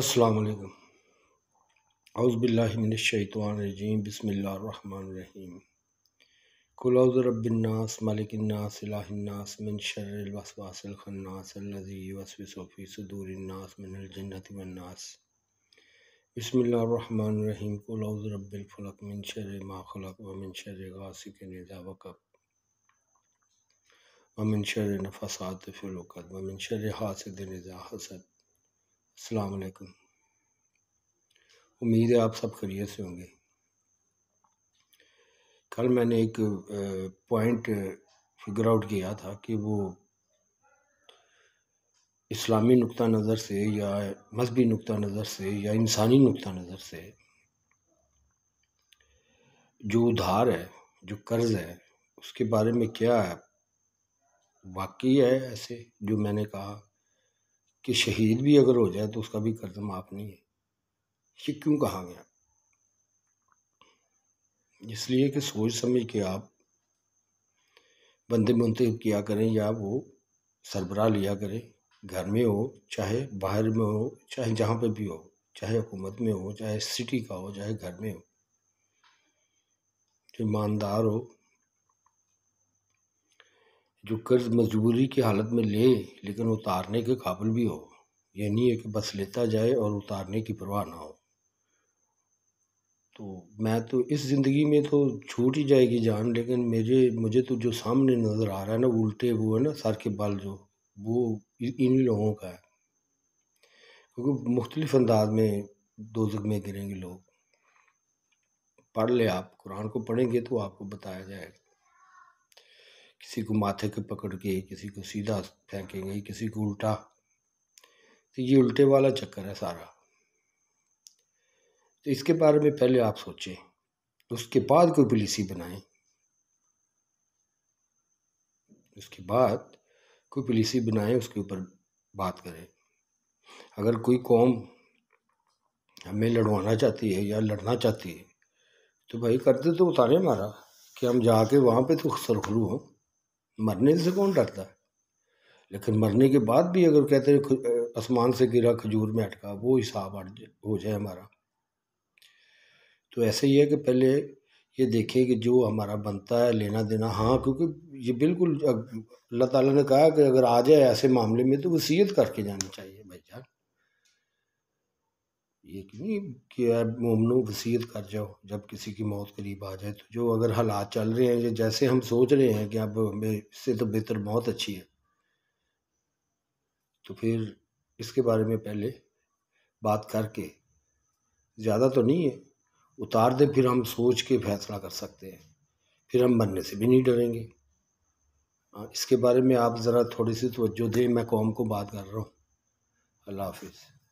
अस्सलाम वालेकुम रजीम असलकम अउज़बिल्लिमिनशैतवानरजीम बसमीम कुलौज़ रबिन्नास मलिकन्नास इलाहन्नास मिन शर्रवासवासलखन्नास अल्लज़ी वसवसफ़ी सदूरन्नास मिनजन्नत वन्नास बसमीम कुलौज़ रबिलफ़लक मिन शर माखलक व मिन शर गासिक नज़ा वकब व मिन शर नफसात फ़िलकत व मिन शर हासद नज़ा हसद अलकुम उम्मीद है आप सब खरीत से होंगे कल मैंने एक पॉइंट फिगर आउट किया था कि वो इस्लामी नुक़ नज़र से या मजहबी नुक़ नज़र से या इंसानी नुक़ नज़र से जो उधार है जो कर्ज़ है उसके बारे में क्या है वाकई है ऐसे जो मैंने कहा कि शहीद भी अगर हो जाए तो उसका भी कर्ज माफ़ नहीं है ये क्यों कहा गया इसलिए कि सोच समझ के आप बंदे मुंतब किया करें या वो सरबराह लिया करें घर में हो चाहे बाहर में हो चाहे जहाँ पे भी हो चाहे हुकूमत में हो चाहे सिटी का हो चाहे घर में हो जो ईमानदार हो जो कर्ज़ मजबूरी की हालत में ले लेकिन उतारने के काबिल भी हो यानी एक है कि बस लेता जाए और उतारने की परवाह ना हो तो मैं तो इस ज़िंदगी में तो छूट ही जाएगी जान लेकिन मेरे मुझे तो जो सामने नज़र आ रहा है ना उल्टे वो है ना सर के बाल जो वो इन लोगों का है क्योंकि मुख्तलिफ अंदाज में दो में गिरेंगे लोग पढ़ ले आप कुरान को पढ़ेंगे तो आपको बताया जाएगा किसी को माथे के पकड़ के किसी को सीधा फेंकेंगे किसी को उल्टा तो ये उल्टे वाला चक्कर है सारा तो इसके बारे में पहले आप सोचें उसके बाद कोई पॉलिसी बनाएं उसके बाद कोई पॉलिसी बनाएं उसके ऊपर बात करें अगर कोई कौम हमें लड़वाना चाहती है या लड़ना चाहती है तो भाई करते तो उतारे हमारा कि हम जाके वहाँ पे तो सरखलू हों मरने से कौन डरता है लेकिन मरने के बाद भी अगर कहते हैं आसमान से गिरा खजूर में अटका वो हिसाब अट हो जाए हमारा तो ऐसे ही है कि पहले ये देखें कि जो हमारा बनता है लेना देना हाँ क्योंकि ये बिल्कुल अल्लाह ताला ने कहा कि अगर आ जाए ऐसे मामले में तो वसीयत करके जानी चाहिए ये नहीं कि अब मोमनो वसीयत कर जाओ जब किसी की मौत करीब आ जाए तो जो अगर हालात चल रहे हैं या जैसे हम सोच रहे हैं कि अब हमें इससे तो बेहतर बहुत अच्छी है तो फिर इसके बारे में पहले बात करके ज़्यादा तो नहीं है उतार दे फिर हम सोच के फैसला कर सकते हैं फिर हम मरने से भी नहीं डरेंगे हाँ इसके बारे में आप ज़रा थोड़ी सी तोज्जो दें मैं कौम को बात कर रहा हूँ अल्लाह हाफिज़